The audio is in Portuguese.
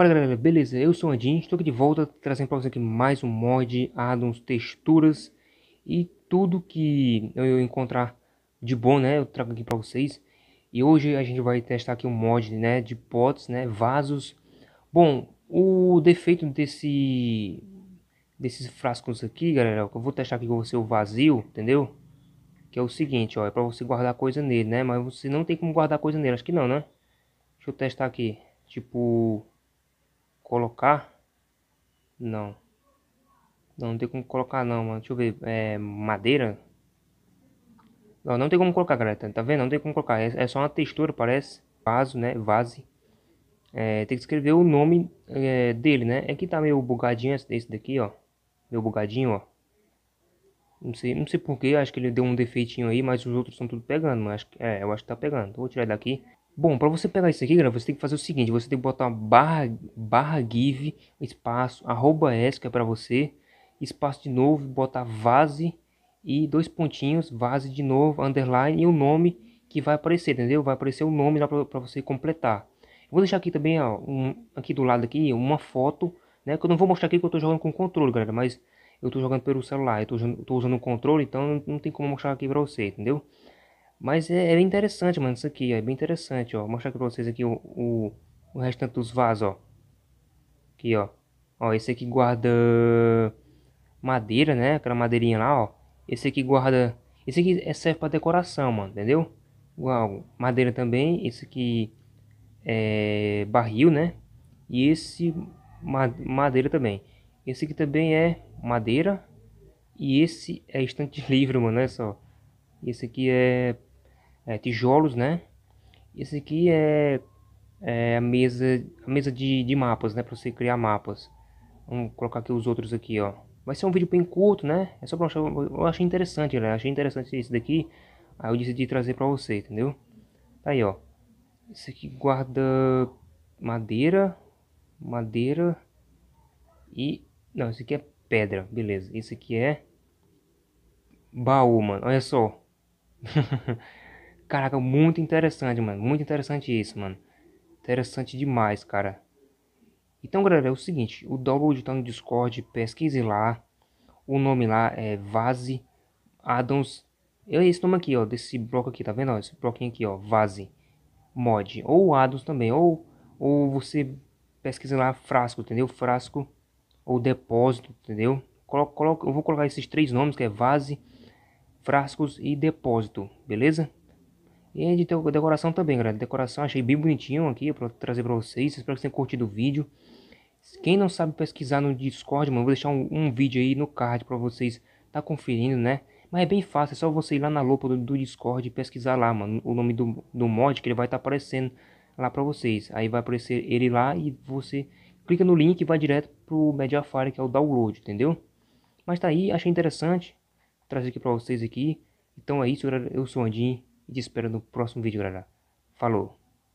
Fala galera, beleza? Eu sou o Andin, estou aqui de volta trazendo para você aqui mais um mod, addons, texturas e tudo que eu encontrar de bom, né? Eu trago aqui para vocês. E hoje a gente vai testar aqui um mod, né, de pots, né, vasos. Bom, o defeito desse desses frascos aqui, galera, eu vou testar aqui com você o vazio, entendeu? Que é o seguinte, ó, é para você guardar coisa nele, né? Mas você não tem como guardar coisa nele, acho que não, né? Deixa eu testar aqui. Tipo, colocar. Não. Não, tem como colocar não, mano. Deixa eu ver. É, madeira? Não, não tem como colocar, galera. Tá, tá vendo? Não tem como colocar. É, é só uma textura, parece. Vaso, né? Vase. É, tem que escrever o nome é, dele, né? É que tá meio bugadinho esse daqui, ó. Meio bugadinho, ó. Não sei, não sei porquê, acho que ele deu um defeitinho aí, mas os outros estão tudo pegando, mas é, eu acho que tá pegando. Vou tirar daqui. Bom, para você pegar isso aqui, galera, você tem que fazer o seguinte, você tem que botar barra, barra give, espaço, arroba s, que é para você, espaço de novo, botar vase e dois pontinhos, vase de novo, underline e o nome que vai aparecer, entendeu? Vai aparecer o nome lá para você completar. vou deixar aqui também, ó, um, aqui do lado aqui, uma foto, né, que eu não vou mostrar aqui que eu estou jogando com controle, galera, mas eu estou jogando pelo celular, eu estou usando o controle, então não tem como mostrar aqui para você, entendeu? Mas é, é bem interessante, mano, isso aqui, é bem interessante, ó. Vou mostrar aqui pra vocês aqui o, o, o restante dos vasos, ó. Aqui, ó. Ó, esse aqui guarda madeira, né? Aquela madeirinha lá, ó. Esse aqui guarda... Esse aqui é, serve pra decoração, mano, entendeu? Uau, madeira também. Esse aqui é barril, né? E esse madeira também. Esse aqui também é madeira. E esse é estante livre, mano, olha só. Esse aqui é é, tijolos, né? Esse aqui é, é a mesa, a mesa de, de mapas, né? Para você criar mapas. Vamos colocar aqui os outros aqui, ó. Vai ser um vídeo bem curto, né? É só para achar, eu achei interessante, né? Achei interessante esse daqui. Aí eu decidi trazer para você, entendeu? Tá aí, ó. Esse aqui guarda madeira, madeira e... Não, esse aqui é pedra, beleza. Esse aqui é baú, mano. Olha só. Caraca, muito interessante, mano. Muito interessante isso, mano. Interessante demais, cara. Então, galera, é o seguinte. O download, tá no Discord, pesquise lá. O nome lá é Vase Adams. É esse nome aqui, ó. Desse bloco aqui, tá vendo? Ó, esse bloquinho aqui, ó. Vase Mod. Ou Adams também. Ou, ou você pesquisa lá Frasco, entendeu? Frasco ou Depósito, entendeu? Coloca, coloca, eu vou colocar esses três nomes, que é Vase, Frascos e Depósito, beleza? E de decoração também, galera. Decoração achei bem bonitinho aqui para trazer para vocês. Espero que vocês tenham curtido o vídeo. Quem não sabe pesquisar no Discord, mano, vou deixar um, um vídeo aí no card para vocês tá conferindo, né? Mas é bem fácil, é só você ir lá na lupa do, do Discord e pesquisar lá, mano, o nome do, do mod que ele vai estar tá aparecendo lá para vocês. Aí vai aparecer ele lá e você clica no link e vai direto pro Mediafire, que é o download, entendeu? Mas tá aí, achei interessante, trazer aqui para vocês aqui. Então é isso, galera, eu sou o Andinho e te espero no próximo vídeo, galera. Falou!